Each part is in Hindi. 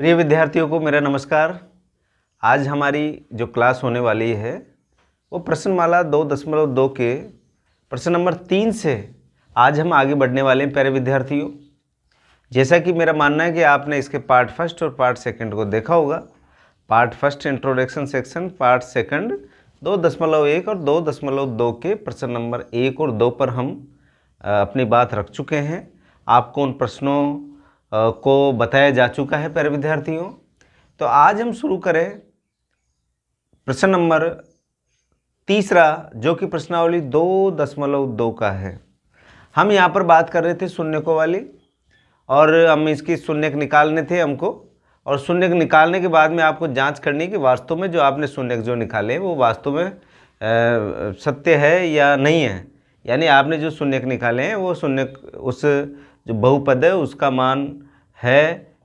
प्रिय विद्यार्थियों को मेरा नमस्कार आज हमारी जो क्लास होने वाली है वो प्रश्नमाला दो दशमलव दो के प्रश्न नंबर तीन से आज हम आगे बढ़ने वाले हैं प्यारे विद्यार्थियों जैसा कि मेरा मानना है कि आपने इसके पार्ट फर्स्ट और पार्ट सेकंड को देखा होगा part first introduction section part second दो दशमलव एक और दो दशमलव दो के प्रश्न नंबर एक और दो पर हम अपनी बात रख चुके हैं आपको उन प्रश्नों को बताया जा चुका है प्यारे विद्यार्थियों तो आज हम शुरू करें प्रश्न नंबर तीसरा जो कि प्रश्नावली दो दशमलव दो का है हम यहाँ पर बात कर रहे थे शून्य को वाली और हम इसकी शून्यक निकालने थे हमको और शून्य निकालने के बाद में आपको जांच करनी कि वास्तव में जो आपने शून्य जो निकाले वो वास्तव में सत्य है या नहीं है यानी आपने जो शून्यक निकाले हैं वो शून्य उस जो बहुपद है उसका मान है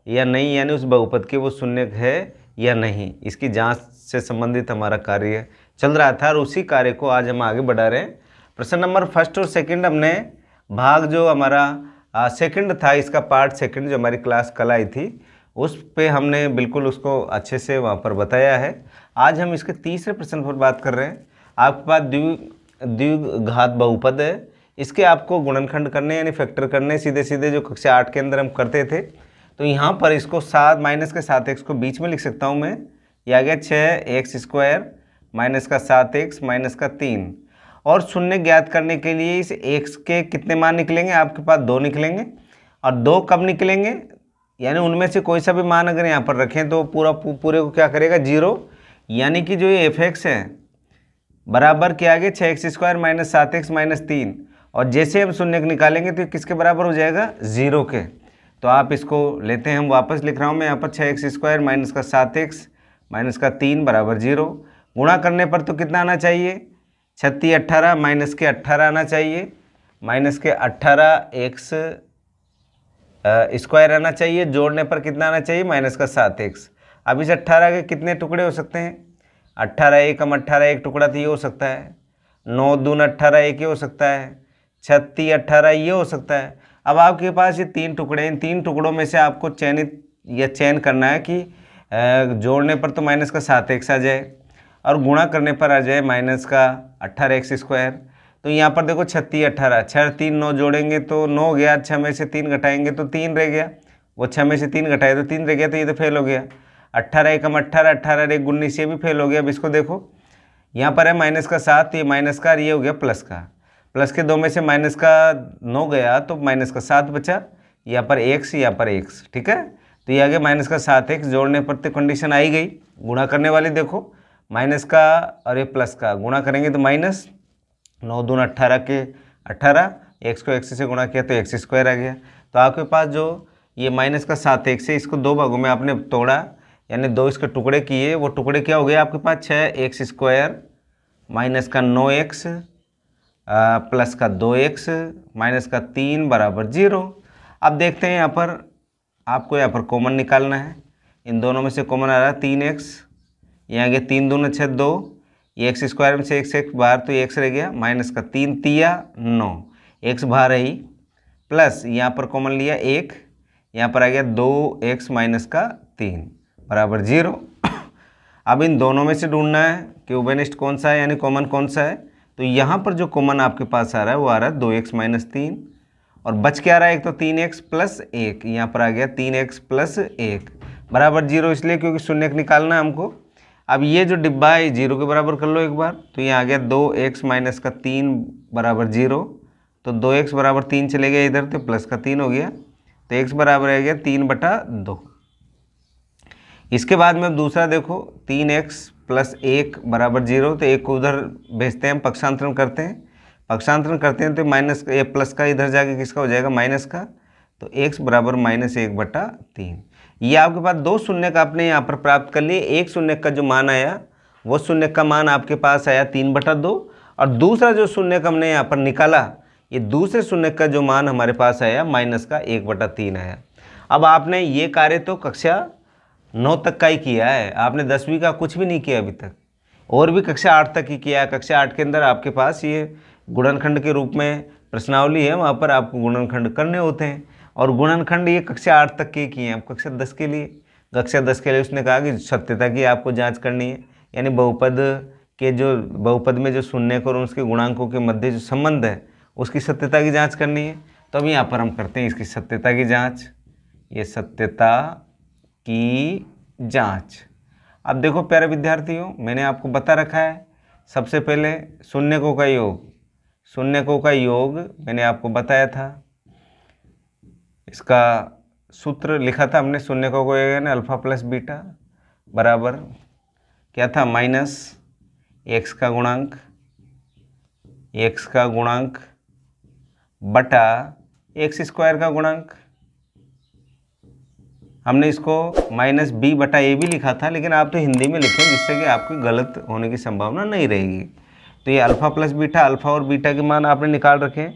या नहीं यानी उस बहुपद के वो शून्य है या नहीं इसकी जांच से संबंधित हमारा कार्य चल रहा था और उसी कार्य को आज हम आगे बढ़ा रहे हैं प्रश्न नंबर फर्स्ट और सेकंड हमने भाग जो हमारा सेकंड था इसका पार्ट सेकंड जो हमारी क्लास कल आई थी उस पे हमने बिल्कुल उसको अच्छे से वहाँ पर बताया है आज हम इसके तीसरे प्रश्न पर बात कर रहे हैं आपके पास द्वि द्विघात बहुपद है इसके आपको गुणनखंड करने यानी फैक्टर करने सीधे सीधे जो कक्षा आठ के अंदर हम करते थे तो यहाँ पर इसको सात माइनस के सात एक्स को बीच में लिख सकता हूँ मैं ये आ गया छः एक्स स्क्वायर माइनस का सात एक्स माइनस का तीन और शून्य ज्ञात करने के लिए इस एक्स के कितने मान निकलेंगे आपके पास दो निकलेंगे और दो कब निकलेंगे यानी उनमें से कोई सा भी मान अगर यहाँ पर रखें तो पूरा पूरे को क्या करेगा जीरो यानी कि जो ये एफ एक्स है बराबर क्या आगे छः एक्स स्क्वायर माइनस सात एक्स माइनस तीन और जैसे हम शून्य को निकालेंगे तो किसके बराबर हो जाएगा ज़ीरो के तो आप इसको लेते हैं हम वापस लिख रहा हूँ मैं यहाँ पर छः एक्स स्क्वायर माइनस का सात एक्स माइनस का तीन बराबर जीरो गुणा करने पर तो कितना आना चाहिए छत्तीस अट्ठारह माइनस के अट्ठारह आना चाहिए माइनस के अट्ठारह एक्स स्क्वायर आना चाहिए जोड़ने पर कितना आना चाहिए माइनस का सात एक्स अब इस अट्ठारह के कितने टुकड़े हो सकते हैं अट्ठारह एक हम अट्ठारह एक टुकड़ा तो ये हो सकता है नौ दून अट्ठारह एक ही हो सकता है छत्तीस अट्ठारह ये हो सकता है अब आपके पास ये तीन टुकड़े हैं इन तीन टुकड़ों में से आपको चयनित या चयन करना है कि जोड़ने पर तो माइनस का सात एक्स आ जाए और गुणा करने पर आ जाए माइनस का अट्ठारह एक्स स्क्वायर तो यहाँ पर देखो छत्तीस अट्ठारह छः तीन नौ जोड़ेंगे तो नौ गया छः में से तीन घटाएंगे तो तीन रह गया वो छः में से तीन घटाए तो तीन रह गया तो ये तो फेल हो गया अट्ठारह एकम अट्ठारह अट्ठारह एक उन्नीस ये भी फेल हो गया अब इसको देखो यहाँ पर है माइनस का सात ये माइनस का और ये हो गया प्लस का प्लस के दो में से माइनस का नौ गया तो माइनस का सात बचा यहाँ पर एक्स यहाँ पर एक्स ठीक है तो ये आगे माइनस का सात एक्स जोड़ने पर तो कंडीशन आई गई गुणा करने वाली देखो माइनस का और ये प्लस का गुणा करेंगे तो माइनस नौ दून अट्ठारह के अट्ठारह एक्स को एक्स से गुणा किया तो एक्स स्क्वायर आ गया तो आपके पास जो ये माइनस का सात एक्स है इसको दो भागों में आपने तोड़ा यानी दो इसके टुकड़े किए वो टुकड़े क्या हो गए आपके पास छः एक्स स्क्वायर माइनस का नौ एक्स प्लस का दो एक्स माइनस का तीन बराबर जीरो अब देखते हैं यहाँ पर आपको यहाँ पर कॉमन निकालना है इन दोनों में से कॉमन आ रहा है तीन एक्स यहाँ गया तीन दोनों छः दो एक्स स्क्वायर में से एक्स एक्स बाहर तो एक्स रह गया माइनस का तीन तिया नौ एक्स बाहर रही प्लस यहाँ पर कॉमन लिया एक यहाँ पर आ गया दो एक्स माइनस का तीन बराबर जीरो अब इन दोनों में से ढूंढना है कि ओबेनिस्ट कौन सा है यानी कॉमन कौन सा है तो यहाँ पर जो कॉमन आपके पास आ रहा है वो आ रहा है दो एक्स माइनस तीन और बच के आ रहा है एक तो तीन एक्स प्लस एक यहाँ पर आ गया तीन एक्स प्लस एक बराबर जीरो इसलिए क्योंकि शून्य निकालना है हमको अब ये जो डिब्बा है जीरो के बराबर कर लो एक बार तो ये आ गया दो एक्स माइनस का तीन बराबर जीरो तो दो एक्स बराबर तीन चले गया इधर तो प्लस का तीन हो गया तो एक्स बराबर आ गया तीन बटा दो इसके बाद में अब दूसरा देखो तीन एक्स प्लस एक बराबर जीरो तो एक को उधर भेजते हैं पक्षांतरण करते हैं पक्षांतरण करते हैं तो माइनस ए प्लस का इधर जाके किसका हो जाएगा माइनस का तो एक्स बराबर माइनस एक बटा तीन ये आपके पास दो शून्य का आपने यहाँ पर प्राप्त कर लिए एक शून्य का जो मान आया वो शून्य का मान आपके पास आया तीन बटा दो और दूसरा जो शून्य का हमने यहाँ पर निकाला ये दूसरे शून्य का जो मान हमारे पास आया माइनस का एक बटा तीन आया अब आपने ये कार्य तो कक्षा नौ तक का ही किया है आपने दसवीं का कुछ भी नहीं किया अभी तक और भी कक्षा आठ तक ही किया है कक्षा आठ के अंदर आपके पास ये गुणनखंड के रूप में प्रश्नावली है वहाँ पर आपको गुणनखंड करने होते हैं और गुणनखंड ये कक्षा आठ तक के किए हैं आप कक्षा दस के लिए कक्षा दस के लिए उसने कहा कि सत्यता की आपको जाँच करनी है यानी बहुपद के जो बहुपद में जो शून्य और उसके गुणांकों के मध्य जो संबंध है उसकी सत्यता की जाँच करनी है तो अब यहाँ पर हम करते हैं इसकी सत्यता की जाँच ये सत्यता की जांच अब देखो प्यारे विद्यार्थियों मैंने आपको बता रखा है सबसे पहले सुनने को का योग सुनने को का योग मैंने आपको बताया था इसका सूत्र लिखा था हमने शून्य को को योग अल्फा प्लस बीटा बराबर क्या था माइनस एक्स का गुणांक एक्स का गुणांक बटा एक्स स्क्वायर का गुणांक हमने इसको माइनस बी बटा ए भी लिखा था लेकिन आप तो हिंदी में लिखें जिससे कि आपकी गलत होने की संभावना नहीं रहेगी तो ये अल्फ़ा प्लस बीटा अल्फ़ा और बीटा के मान आपने निकाल रखे हैं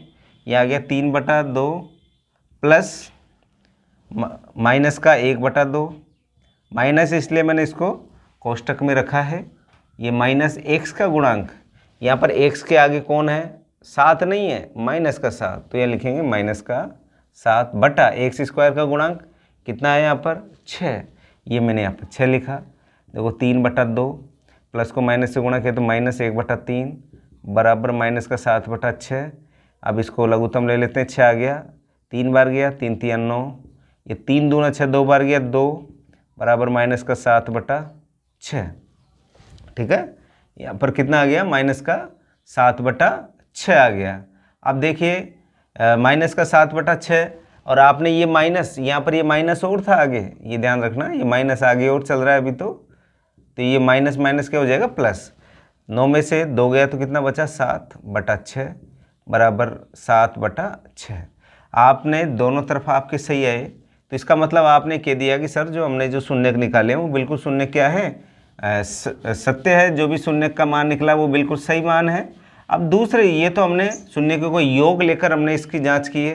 ये आ गया तीन बटा दो प्लस माइनस का एक बटा दो माइनस इसलिए मैंने इसको कोष्टक में रखा है ये माइनस एक्स का गुणांक यहाँ पर एक्स के आगे कौन है सात नहीं है माइनस का सात तो ये लिखेंगे माइनस का सात बटा एक्स स्क्वायर का गुणांक कितना है यहाँ पर छः ये मैंने यहाँ पर छः लिखा देखो तीन बटा दो प्लस को माइनस से गुणा किया तो माइनस एक बटा तीन बराबर माइनस का सात बटा छः अब इसको लघुतम ले लेते हैं छः आ गया तीन बार गया तीन तीन नौ ये तीन दूना छः दो बार गया दो बराबर माइनस का सात बटा छः ठीक है यहाँ पर कितना आ गया माइनस का सात बटा छः आ गया अब देखिए माइनस का सात बटा छः और आपने ये माइनस यहाँ पर ये माइनस और था आगे ये ध्यान रखना ये माइनस आगे और चल रहा है अभी तो तो ये माइनस माइनस क्या हो जाएगा प्लस नौ में से दो गया तो कितना बचा सात बटा छः बराबर सात बटा छः आपने दोनों तरफ आपके सही आए तो इसका मतलब आपने कह दिया कि सर जो हमने जो शून्य निकाले हैं वो बिल्कुल शून्य क्या है सत्य है जो भी शून्य का मान निकला वो बिल्कुल सही मान है अब दूसरे ये तो हमने शून्य के कोई योग लेकर हमने इसकी जांच की है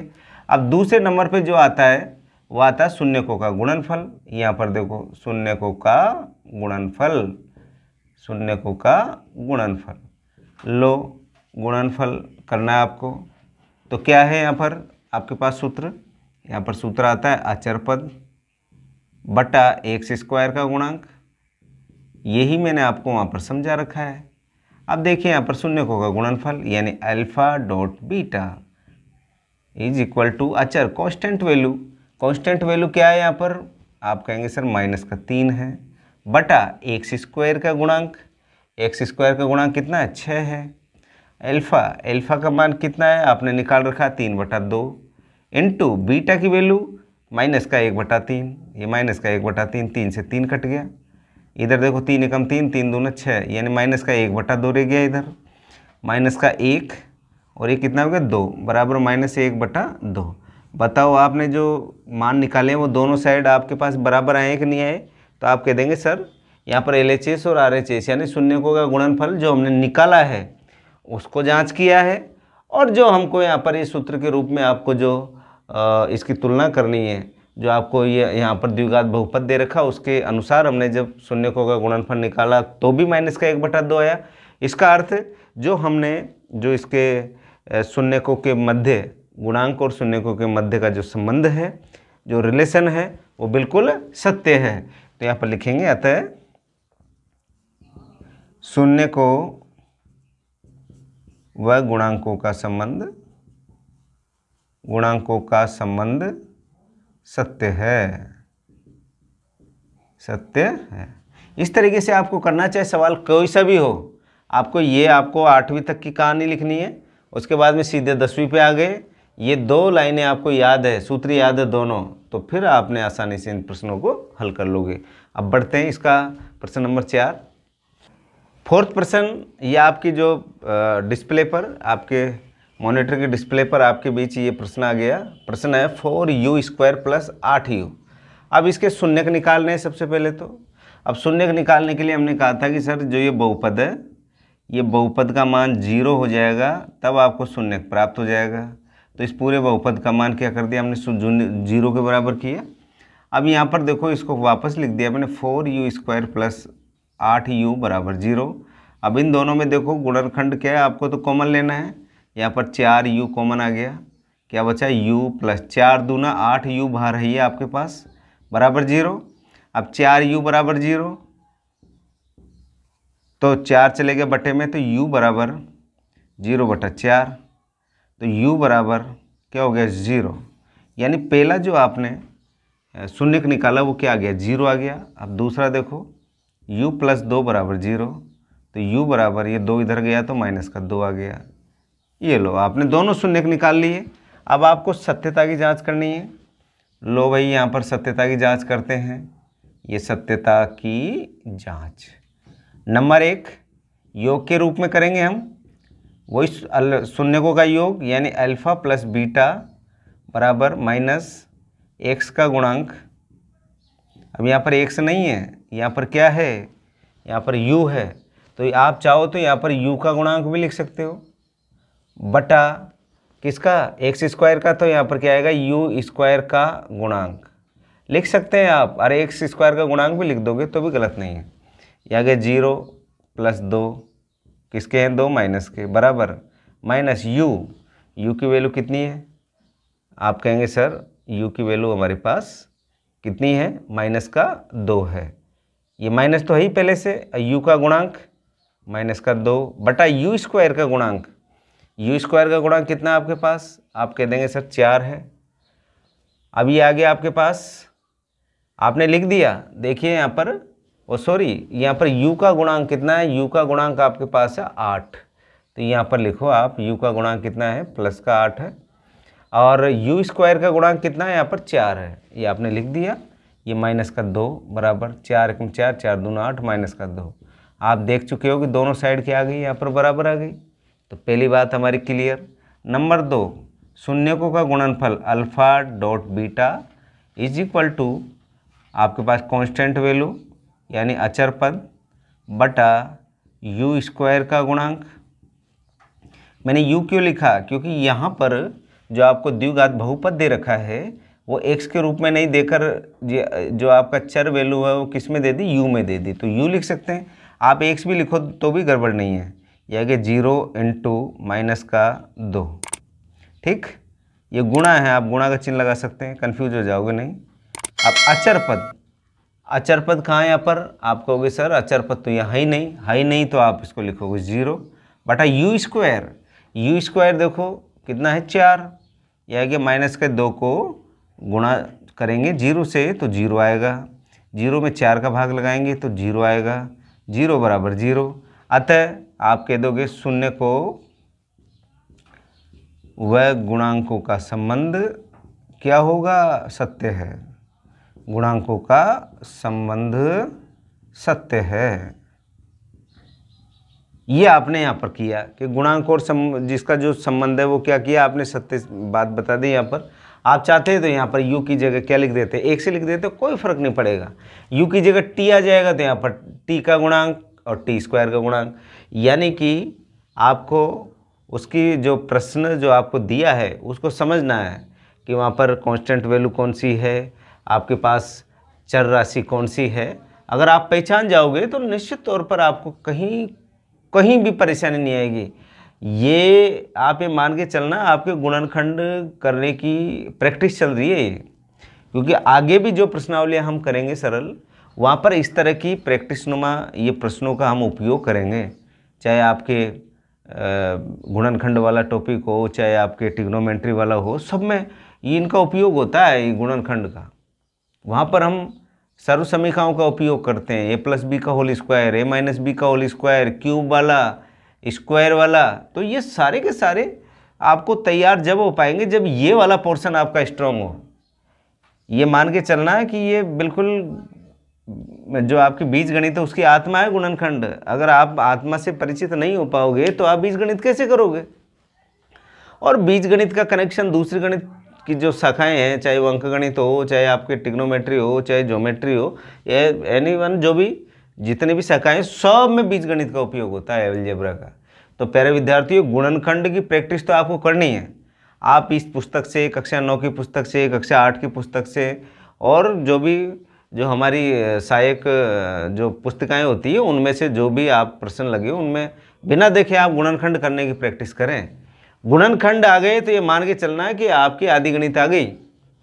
अब दूसरे नंबर पे जो आता है वो आता है शून्य को का गुणनफल यहाँ पर देखो शून्य को का गुणनफल शून्य को का गुणनफल लो गुणनफल करना है आपको तो क्या है यहाँ पर आपके पास सूत्र यहाँ पर सूत्र आता है आचर पद बटा एक्स स्क्वायर का गुणांक यही मैंने आपको वहाँ पर समझा रखा है अब देखिए यहाँ पर शून्य को का गुणनफल यानी alpha dot beta is equal to अच्छा कॉन्स्टेंट वैल्यू कॉन्स्टेंट वैल्यू क्या है यहाँ पर आप कहेंगे सर माइनस का तीन है बटा एक्स स्क्वायर का गुणांक एक्स स्क्वायर का गुणांक कितना है छः है एल्फा एल्फा का मान कितना है आपने निकाल रखा तीन बटा दो इंटू बीटा की वैल्यू माइनस का एक बटा तीन ये माइनस का एक बटा तीन तीन से तीन कट गया इधर देखो तीन एकम तीन तीन न छः यानी माइनस का एक बटा दो रह गया इधर माइनस का एक और ये कितना हो गया दो बराबर माइनस एक बटा दो बताओ आपने जो मान निकाले वो दोनों साइड आपके पास बराबर आए कि नहीं आए तो आप कह देंगे सर यहाँ पर एल और आर यानी शून्य को का गुणनफल जो हमने निकाला है उसको जाँच किया है और जो हमको यहाँ पर इस सूत्र के रूप में आपको जो आ, इसकी तुलना करनी है जो आपको ये यहाँ पर द्विघात बहुपद दे रखा उसके अनुसार हमने जब शून्य को का गुणनफल निकाला तो भी माइनस का एक बटा दो आया इसका अर्थ जो हमने जो इसके शून्यकों के मध्य गुणांक और शून्यकों के मध्य का जो संबंध है जो रिलेशन है वो बिल्कुल सत्य है तो यहाँ पर लिखेंगे अतः शून्य को व गुणांकों का संबंध गुणांकों का संबंध सत्य है सत्य है इस तरीके से आपको करना चाहिए सवाल कोई सा भी हो आपको ये आपको आठवीं तक की कहानी लिखनी है उसके बाद में सीधे दसवीं पे आ गए ये दो लाइनें आपको याद है सूत्र याद है दोनों तो फिर आपने आसानी से इन प्रश्नों को हल कर लोगे अब बढ़ते हैं इसका प्रश्न नंबर चार फोर्थ प्रश्न ये आपकी जो डिस्प्ले पर आपके मॉनिटर के डिस्प्ले पर आपके बीच ये प्रश्न आ गया प्रश्न है फोर यू स्क्वायर प्लस आठ यू अब इसके शून्य निकालने हैं सबसे पहले तो अब शून्य निकालने के लिए हमने कहा था कि सर जो ये बहुपद है ये बहुपद का मान जीरो हो जाएगा तब आपको शून्य प्राप्त हो जाएगा तो इस पूरे बहुपद का मान क्या कर दिया हमने जीरो के बराबर किया अब यहाँ पर देखो इसको वापस लिख दिया मैंने फोर यू स्क्वायर प्लस आठ यू बराबर जीरो अब इन दोनों में देखो गुणनखंड क्या है आपको तो कॉमन लेना है यहाँ पर चार यू कॉमन आ गया क्या बचा यू प्लस चार दूना आठ यू बाहर है आपके पास बराबर जीरो अब चार यू बराबर जीरो तो चार चले गए बटे में तो u बराबर जीरो बटा चार तो u बराबर क्या हो गया ज़ीरो यानी पहला जो आपने शून्य निकाला वो क्या आ गया जीरो आ गया अब दूसरा देखो u प्लस दो बराबर जीरो तो u बराबर ये दो इधर गया तो माइनस का दो आ गया ये लो आपने दोनों शून्य निकाल लिए अब आपको सत्यता की जांच करनी है लो भाई यहाँ पर सत्यता की जांच करते हैं ये सत्यता की जांच नंबर एक योग के रूप में करेंगे हम वही शून्यकों का योग यानी अल्फ़ा प्लस बीटा बराबर माइनस एक्स का गुणांक अब यहाँ पर एक्स नहीं है यहाँ पर क्या है यहाँ पर यू है तो आप चाहो तो यहाँ पर यू का गुणांक भी लिख सकते हो बटा किसका एक्स स्क्वायर का तो यहाँ पर क्या आएगा यू स्क्वायर का गुणांक लिख सकते हैं आप अरे एक्स स्क्वायर का गुणांक भी लिख दोगे तो भी गलत नहीं है या गया जीरो प्लस दो किसके हैं दो माइनस के बराबर माइनस यू यू की वैल्यू कितनी है आप कहेंगे सर यू की वैल्यू हमारे पास कितनी है माइनस का दो है ये माइनस तो है ही पहले से यू का गुणांक माइनस का दो बटा यू स्क्वायर का गुणांक यू स्क्वायर का गुणांक कितना है आपके पास आप कह देंगे सर चार है अभी आ गया आपके पास आपने लिख दिया देखिए यहाँ पर और सॉरी यहाँ पर यू का गुणांक कितना है यू का गुणांक आपके पास है आठ तो यहाँ पर लिखो आप यू का गुणांक कितना है प्लस का आठ है और यू स्क्वायर का गुणांक कितना है यहाँ पर चार है ये आपने लिख दिया ये माइनस का दो बराबर चार एक चार चार दोनों आठ माइनस का दो आप देख चुके हो कि दोनों साइड क्या आ गई यहाँ पर बराबर आ गई तो पहली बात हमारी क्लियर नंबर दो शून्यकों का गुणनफल alpha dot beta is equal to आपके पास कांस्टेंट वैल्यू यानी अचर पद बटा यू स्क्वायर का गुणांक मैंने यू क्यों लिखा क्योंकि यहाँ पर जो आपको द्विघात बहुपद दे रखा है वो एक्स के रूप में नहीं देकर जो आपका चर वैल्यू है वो किस में दे दी यू में दे दी तो यू लिख सकते हैं आप एक्स भी लिखो तो भी गड़बड़ नहीं है यह कि जीरो इंटू माइनस का दो ठीक ये गुणा है आप गुणा का चिन्ह लगा सकते हैं कन्फ्यूज हो जाओगे नहीं अब अचर पद अचर पद कहाँ है यहाँ पर आप कहोगे सर अचर पद तो यहाँ ही नहीं है ही नहीं तो आप इसको लिखोगे ज़ीरो बटा यू स्क्वायर यू स्क्वायर देखो कितना है चार यह कि माइनस के दो को गुणा करेंगे जीरो से तो जीरो आएगा जीरो में चार का भाग लगाएंगे तो जीरो आएगा जीरो बराबर जीरो अतः आप कह दोगे शून्य को वह गुणांकों का संबंध क्या होगा सत्य है गुणांकों का संबंध सत्य है ये आपने यहाँ पर किया कि गुणांक और सम जिसका जो संबंध है वो क्या किया आपने सत्य बात बता दी यहाँ पर आप चाहते हैं तो यहाँ पर u की जगह क्या लिख देते एक से लिख देते कोई फर्क नहीं पड़ेगा u की जगह t आ जाएगा तो यहाँ पर t का गुणांक और टी स्क्वायर का गुणांक यानी कि आपको उसकी जो प्रश्न जो आपको दिया है उसको समझना है कि वहाँ पर कॉन्स्टेंट वैल्यू कौन सी है आपके पास चर राशि कौन सी है अगर आप पहचान जाओगे तो निश्चित तौर पर आपको कहीं कहीं भी परेशानी नहीं आएगी ये आप ये मान के चलना आपके गुणनखंड करने की प्रैक्टिस चल रही है क्योंकि आगे भी जो प्रश्नावलियाँ हम करेंगे सरल वहाँ पर इस तरह की प्रैक्टिस नुमा ये प्रश्नों का हम उपयोग करेंगे चाहे आपके गुणनखंड वाला टॉपिक हो चाहे आपके टिग्नोमेंट्री वाला हो सब में इनका उपयोग होता है गुणनखंड का वहाँ पर हम सर्व समीखाओं का उपयोग करते हैं ए प्लस बी का whole square a minus b का होल स्क्वायर क्यूब वाला स्क्वायर वाला तो ये सारे के सारे आपको तैयार जब हो पाएंगे जब ये वाला पोर्शन आपका स्ट्रांग हो ये मान के चलना है कि ये बिल्कुल जो आपकी बीज गणित है उसकी आत्मा है गुणनखंड अगर आप आत्मा से परिचित नहीं हो पाओगे तो आप बीज गणित कैसे करोगे और बीज गणित का कनेक्शन दूसरे गणित की जो शाखाएं हैं चाहे वो अंकगणित हो चाहे आपके टिग्नोमेट्री हो चाहे ज्योमेट्री हो या एनी वन जो भी जितने भी शाखाएं सब में बीज गणित का उपयोग होता है एलजेब्रा का तो प्यारे विद्यार्थियों गुणनखंड की प्रैक्टिस तो आपको करनी है आप इस पुस्तक से कक्षा नौ की पुस्तक से कक्षा आठ की पुस्तक से और जो भी जो हमारी सहायक जो पुस्तिकाएँ होती हैं उनमें से जो भी आप प्रश्न लगे उनमें बिना देखे आप गुणनखंड करने की प्रैक्टिस करें गुणनखंड आ गए तो ये मान के चलना है कि आपकी आदि गणित आ गई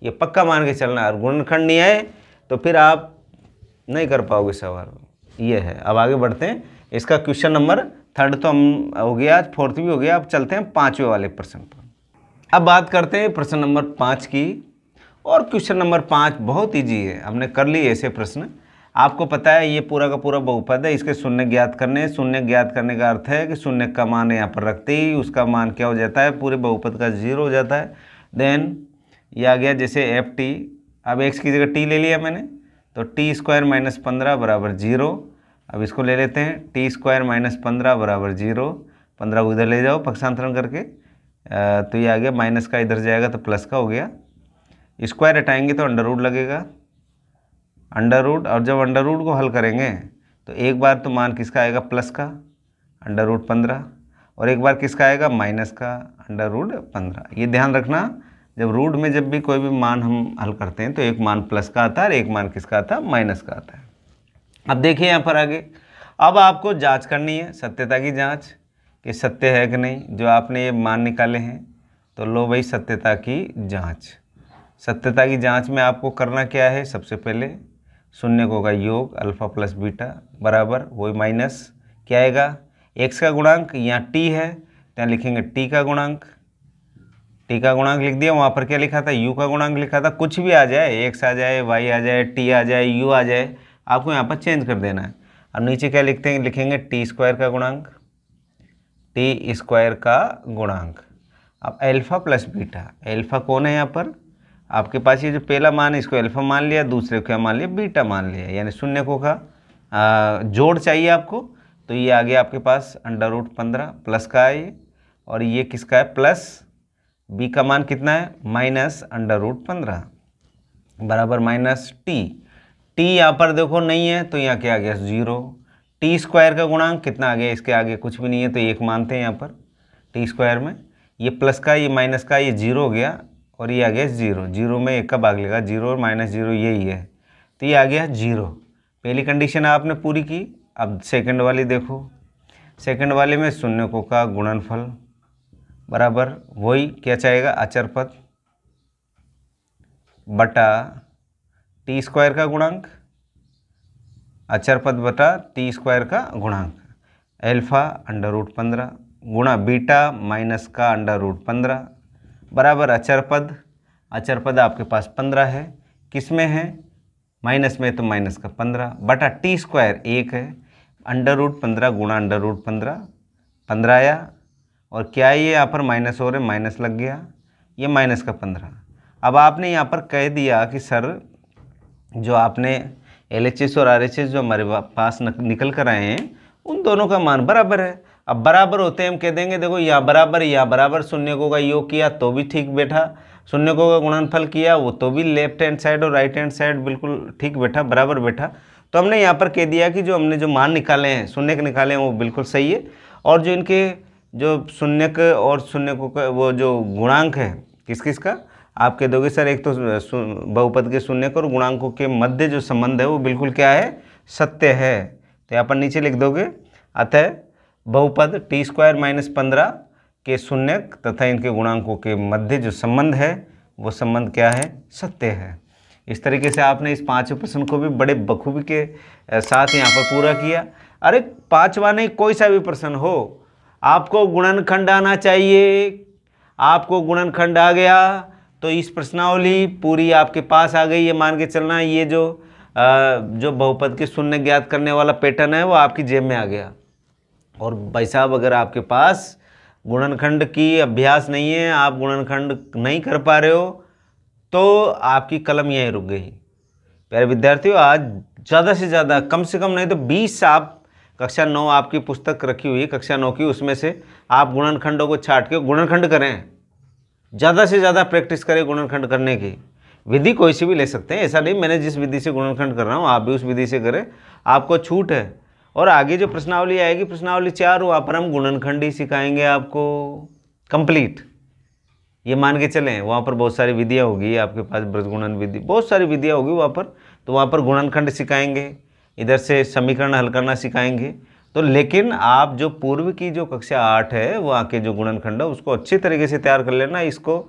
ये पक्का मान के चलना है और गुणनखंड नहीं आए तो फिर आप नहीं कर पाओगे सवाल ये है अब आगे बढ़ते हैं इसका क्वेश्चन नंबर थर्ड तो हम हो गया फोर्थ भी हो गया अब चलते हैं पाँचवें वाले प्रश्न पर अब बात करते हैं प्रश्न नंबर पाँच की और क्वेश्चन नंबर पाँच बहुत ईजी है हमने कर लिए ऐसे प्रश्न आपको पता है ये पूरा का पूरा बहुपद है इसके शून्य ज्ञात करने शून्य ज्ञात करने का अर्थ है कि शून्य का मान यहाँ पर रखते ही उसका मान क्या हो जाता है पूरे बहुपद का जीरो हो जाता है देन ये आ गया जैसे एफ टी अब एक्स की जगह टी ले लिया मैंने तो टी स्क्वायर माइनस पंद्रह बराबर जीरो अब इसको ले लेते हैं टी स्क्वायर माइनस पंद्रह बराबर जीरो पंद्रह उधर ले जाओ पक्षांतरण करके तो ये आ गया माइनस का इधर जाएगा तो प्लस का हो गया स्क्वायर हटाएंगे तो अंडर रूट लगेगा अंडर रूट और जब अंडर रूट को हल करेंगे तो एक बार तो मान किसका आएगा प्लस का अंडर रूट पंद्रह और एक बार किसका आएगा माइनस का अंडर रूट पंद्रह ये ध्यान रखना जब रूट में जब भी कोई भी मान हम हल करते हैं तो एक मान प्लस का आता है और एक मान किसका आता है माइनस का आता है अब देखिए यहाँ पर आगे अब आपको जांच करनी है सत्यता की जांच कि सत्य है कि नहीं जो आपने ये मान निकाले हैं तो लो भाई सत्यता की जांच सत्यता की जांच में आपको करना क्या है सबसे पहले शून्य को होगा योग अल्फा प्लस बीटा बराबर वही माइनस क्या आएगा एक्स का गुणांक यहाँ टी है तो यहाँ लिखेंगे टी का गुणांक टी का गुणांक लिख दिया वहाँ पर क्या लिखा था यू का गुणांक लिखा था कुछ भी आ जाए एक्स आ जाए वाई आ जाए टी आ जाए यू आ जाए आपको यहाँ पर चेंज कर देना है अब नीचे क्या लिखते हैं लिखेंगे टी स्क्वायर का गुणांक टी स्क्वायर का गुणांक अब एल्फा प्लस बीटा एल्फा कौन है यहाँ पर आपके पास ये जो पहला मान है इसको अल्फा मान लिया दूसरे को क्या मान लिया बीटा मान लिया यानी शून्य को का जोड़ चाहिए आपको तो ये आ गया आपके पास अंडर रूट पंद्रह प्लस का है ये और ये किसका है प्लस बी का मान कितना है माइनस अंडर रूट पंद्रह बराबर माइनस टी टी यहाँ पर देखो नहीं है तो यहाँ क्या आ गया जीरो टी स्क्वायर का गुणांक कितना आ गया इसके आगे कुछ भी नहीं है तो एक मानते हैं यहाँ पर टी स्क्वायर में ये प्लस का ये माइनस का ये जीरो हो गया और ये आ गया ज़ीरो जीरो में एक का भाग लेगा जीरो और माइनस जीरो यही है तो ये आ गया जीरो पहली कंडीशन आपने पूरी की अब सेकंड वाली देखो सेकंड वाले में शून्य को का गुणनफल बराबर वही क्या चाहेगा अचर पद बटा टी स्क्वायर का गुणांक अचर पद बटा टी स्क्वायर का गुणांक एल्फ़ा अंडर रूट पंद्रह गुणा बीटा माइनस का अंडर रूट पंद्रह बराबर अचर पद अचर पद आपके पास पंद्रह है किस में है माइनस में तो माइनस का पंद्रह बटा टी स्क्वायर एक है अंडर रूट पंद्रह गुणा अंडर रूट पंद्रह पंद्रह आया और क्या ये यहाँ पर माइनस हो रहे माइनस लग गया ये माइनस का पंद्रह अब आपने यहाँ पर कह दिया कि सर जो आपने एल और आर जो हमारे पास निकल कर आए हैं उन दोनों का मान बराबर है अब बराबर होते हैं हम कह देंगे देखो या बराबर या बराबर शून्य को का योग किया तो भी ठीक बैठा शून्य को का गुणनफल किया वो तो भी लेफ्ट हैंड साइड और राइट हैंड साइड बिल्कुल ठीक बैठा बराबर बैठा तो हमने यहाँ पर कह दिया कि जो हमने जो मान निकाले हैं शून्य के निकाले हैं वो बिल्कुल सही है और जो इनके जो शून्यक और शून्य को वो जो गुणांक है किस किस का आप कह दोगे सर एक तो बहुपद के शून्यक और गुणांकों के मध्य जो संबंध है वो बिल्कुल क्या है सत्य है तो यहाँ पर नीचे लिख दोगे अतः बहुपद टी स्क्वायर माइनस पंद्रह के शून्यक तथा इनके गुणांकों के मध्य जो संबंध है वो संबंध क्या है सत्य है इस तरीके से आपने इस पाँचवें प्रश्न को भी बड़े बखूबी के साथ यहाँ पर पूरा किया अरे पाँचवा नहीं कोई सा भी प्रश्न हो आपको गुणनखंड आना चाहिए आपको गुणनखंड आ गया तो इस प्रश्नावली पूरी आपके पास आ गई ये मान के चलना ये जो आ, जो बहुपद के शून्य ज्ञात करने वाला पैटर्न है वो आपकी जेब में आ गया और भाई साहब अगर आपके पास गुणनखंड की अभ्यास नहीं है आप गुणनखंड नहीं कर पा रहे हो तो आपकी कलम यहीं रुक गई प्यारे विद्यार्थियों आज ज़्यादा से ज़्यादा कम से कम नहीं तो बीस आप कक्षा नौ आपकी पुस्तक रखी हुई है कक्षा नौ की उसमें से आप गुणनखंडों को छाट के गुणनखंड करें ज़्यादा से ज़्यादा प्रैक्टिस करें गुणनखंड करने की विधि कोई सी भी ले सकते हैं ऐसा नहीं मैंने जिस विधि से गुणनखंड कर रहा हूँ आप भी उस विधि से करें आपको छूट है और आगे जो प्रश्नावली आएगी प्रश्नावली चार वहाँ पर हम गुणनखंड ही सिखाएंगे आपको कंप्लीट ये मान के चलें वहाँ पर बहुत सारी विधियाँ होगी आपके पास ब्रजगुणन विधि बहुत सारी विधियाँ होगी वहाँ पर तो वहाँ पर गुणनखंड सिखाएंगे इधर से समीकरण हल करना सिखाएंगे तो लेकिन आप जो पूर्व की जो कक्षा आठ है वहाँ के जो गुणनखंड है उसको अच्छी तरीके से तैयार कर लेना इसको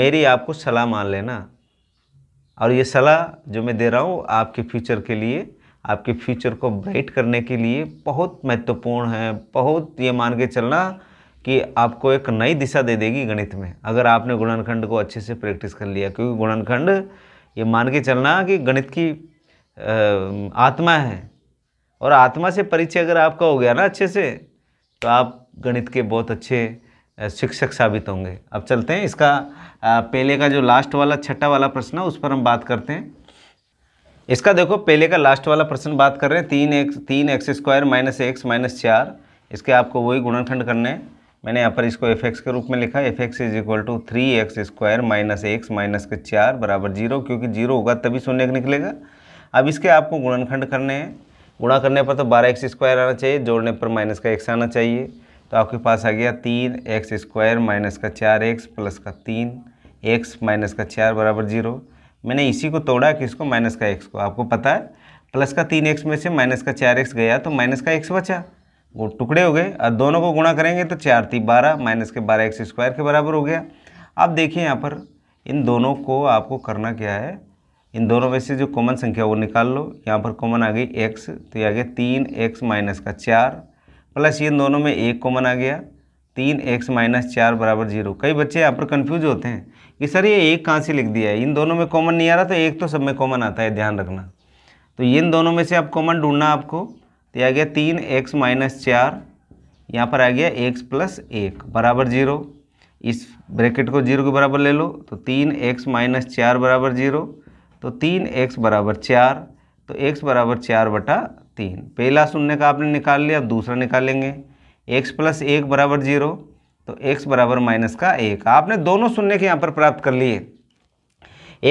मेरी आपको सलाह मान लेना और ये सलाह जो मैं दे रहा हूँ आपके फ्यूचर के लिए आपके फ्यूचर को ब्राइट करने के लिए बहुत महत्वपूर्ण है बहुत ये मान के चलना कि आपको एक नई दिशा दे देगी गणित में अगर आपने गुणनखंड को अच्छे से प्रैक्टिस कर लिया क्योंकि गुणनखंड ये मान के चलना कि गणित की आत्मा है और आत्मा से परिचय अगर आपका हो गया ना अच्छे से तो आप गणित के बहुत अच्छे शिक्षक साबित होंगे अब चलते हैं इसका पहले का जो लास्ट वाला छठा वाला प्रश्न है उस पर हम बात करते हैं इसका देखो पहले का लास्ट वाला प्रश्न बात कर रहे हैं तीन एक्स तीन x square minus x minus चार इसके आपको वही गुणनखंड करने हैं मैंने यहाँ पर इसको एफ एक्स के रूप में लिखा f x is equal to three x square minus x minus के चार बराबर जीरो क्योंकि जीरो होगा तभी शून्य निकलेगा अब इसके आपको गुणनखंड करने हैं गुणा करने पर तो बारह एक्स स्क्वायर आना चाहिए जोड़ने पर माइनस का एक्स आना चाहिए तो आपके पास आ गया तीन एक्स स्क्वायर माइनस का चार एक्स प्लस का तीन एक्स माइनस का चार बराबर जीरो मैंने इसी को तोड़ा किसको माइनस का एक्स को आपको पता है प्लस का तीन एक्स में से माइनस का चार एक्स गया तो माइनस का एक्स बचा वो टुकड़े हो गए और दोनों को गुणा करेंगे तो चार थी बारह माइनस के बारह एक्स स्क्वायर के बराबर हो गया अब देखिए यहाँ पर इन दोनों को आपको करना क्या है इन दोनों में से जो कॉमन संख्या वो निकाल लो यहाँ पर कॉमन आ गई एक्स तो ये आ गया तीन एक्स माइनस का चार प्लस इन दोनों में एक कॉमन आ गया तीन एक्स माइनस चार बराबर जीरो कई बच्चे यहाँ पर कन्फ्यूज होते हैं कि सर ये एक कहाँ से लिख दिया है इन दोनों में कॉमन नहीं आ रहा तो एक तो सब में कॉमन आता है ध्यान रखना तो इन दोनों में से आप कॉमन ढूंढना आपको तो आ गया तीन एक्स माइनस चार यहाँ पर आ गया एक्स प्लस एक बराबर जीरो इस ब्रैकेट को जीरो के बराबर ले लो तो तीन एक्स माइनस चार बराबर जीरो तो तीन एक्स बराबर चार तो एक्स बराबर चार बटा तीन पहला शून्य का आपने निकाल लिया अब दूसरा निकालेंगे एक्स प्लस एक बराबर जीरो तो एक्स बराबर माइनस का एक आपने दोनों शून्य के यहाँ पर प्राप्त कर लिए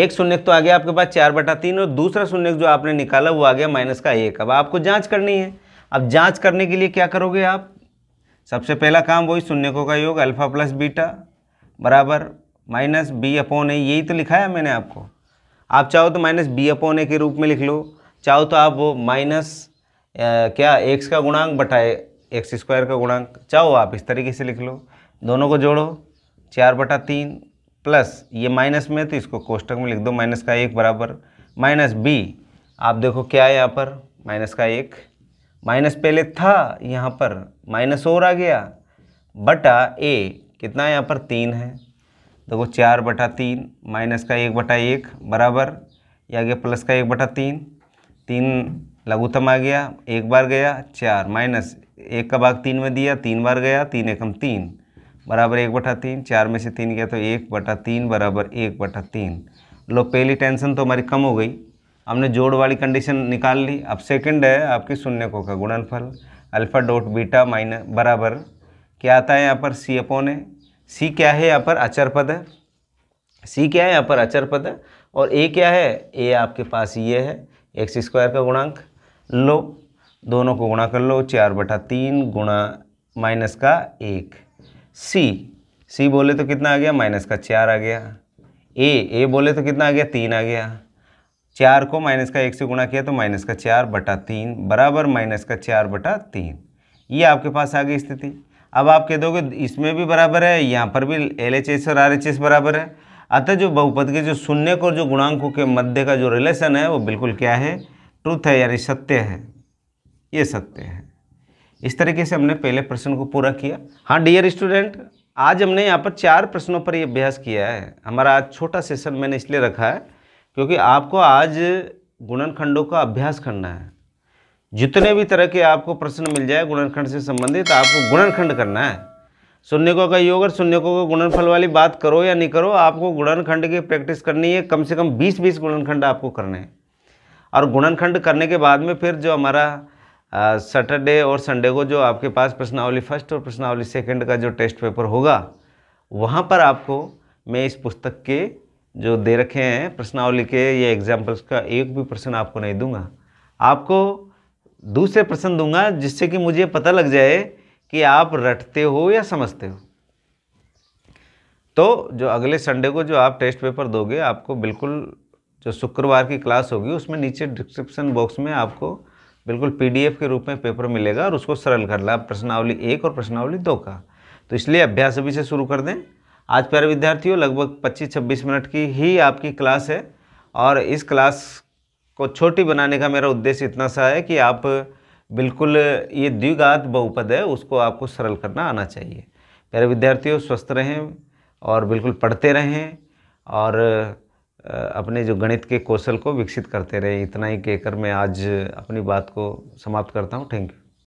एक शून्य तो आ गया आपके पास चार बटा तीन और दूसरा शून्य जो आपने निकाला वो आ गया माइनस का एक अब आपको जाँच करनी है अब जाँच करने के लिए क्या करोगे आप सबसे पहला काम वही शून्यकों का योग अल्फ़ा प्लस बीटा बराबर माइनस बी अपोन ए यही तो लिखा है मैंने आपको आप चाहो तो माइनस बी अपोन ए के रूप में लिख लो चाहो तो आप वो माइनस क्या एक्स का गुणांक बटाए एक्स स्क्वायर का गुणांक चाहो आप इस तरीके से लिख लो दोनों को जोड़ो चार बटा तीन प्लस ये माइनस में तो इसको कोष्टक में लिख दो माइनस का एक बराबर माइनस बी आप देखो क्या है यहाँ पर माइनस का एक माइनस पहले था यहाँ पर माइनस और आ गया बटा ए कितना यहाँ पर तीन है देखो चार बटा तीन माइनस का एक बटा एक बराबर या गया प्लस का एक बटा तीन तीन लघुतम आ गया एक बार गया चार माइनस एक का भाग तीन में दिया तीन बार गया तीन एकम तीन बराबर एक बटा तीन चार में से तीन गया तो एक बटा तीन बराबर एक बटा तीन लो पहली टेंशन तो हमारी कम हो गई हमने जोड़ वाली कंडीशन निकाल ली अब सेकंड है आपकी शून्य को का गुणनफल अल्फ़ा डॉट बीटा माइन बराबर क्या आता है यहाँ पर सी अपोन है सी क्या है यहाँ पर अचर पद है सी क्या है यहाँ पर अचर पद है और ए क्या है ए आपके पास ये है एक्स स्क्वायर का गुणांक लो दोनों को गुणा कर लो चार बटा तीन गुणा माइनस का एक सी सी बोले तो कितना आ गया माइनस का चार आ गया ए ए बोले तो कितना आ गया तीन आ गया चार को माइनस का एक से गुणा किया तो माइनस का चार बटा तीन बराबर माइनस का चार बटा तीन ये आपके पास आ गई स्थिति अब आप कह दोगे इसमें भी बराबर है यहाँ पर भी एल एच एस और आर एच एस बराबर है अतः जो बहुपद के जो शून्य और जो गुणांकों के मध्य का जो रिलेशन है वो बिल्कुल क्या है ट्रुथ है यानी सत्य है ये सत्य है इस तरीके से हमने पहले प्रश्न को पूरा किया हाँ डियर स्टूडेंट आज हमने यहाँ पर चार प्रश्नों पर ये अभ्यास किया है हमारा आज छोटा सेशन मैंने इसलिए रखा है क्योंकि आपको आज गुणनखंडों का अभ्यास करना है जितने भी तरह के आपको प्रश्न मिल जाए गुणनखंड से संबंधित आपको गुणनखंड करना है सुनने को का योग और सुनने को गुणनफल वाली बात करो या नहीं करो आपको गुणनखंड की प्रैक्टिस करनी है कम से कम बीस बीस गुणनखंड आपको करने हैं और गुणनखंड करने के बाद में फिर जो हमारा सैटरडे और संडे को जो आपके पास प्रश्नावली फर्स्ट और प्रश्नावली सेकंड का जो टेस्ट पेपर होगा वहाँ पर आपको मैं इस पुस्तक के जो दे रखे हैं प्रश्नावली के ये एग्जाम्पल्स का एक भी प्रश्न आपको नहीं दूंगा आपको दूसरे प्रश्न दूंगा जिससे कि मुझे पता लग जाए कि आप रटते हो या समझते हो तो जो अगले संडे को जो आप टेस्ट पेपर दोगे आपको बिल्कुल जो शुक्रवार की क्लास होगी उसमें नीचे डिस्क्रिप्शन बॉक्स में आपको बिल्कुल पीडीएफ के रूप में पेपर मिलेगा और उसको सरल कर ला प्रश्नावली एक और प्रश्नावली दो का तो इसलिए अभ्यास अभी से शुरू कर दें आज प्यारे विद्यार्थियों लगभग 25-26 मिनट की ही आपकी क्लास है और इस क्लास को छोटी बनाने का मेरा उद्देश्य इतना सा है कि आप बिल्कुल ये द्विघात बहुपद है उसको आपको सरल करना आना चाहिए प्यारे विद्यार्थियों स्वस्थ रहें और बिल्कुल पढ़ते रहें और अपने जो गणित के कौशल को विकसित करते रहे इतना ही कहकर मैं आज अपनी बात को समाप्त करता हूँ थैंक यू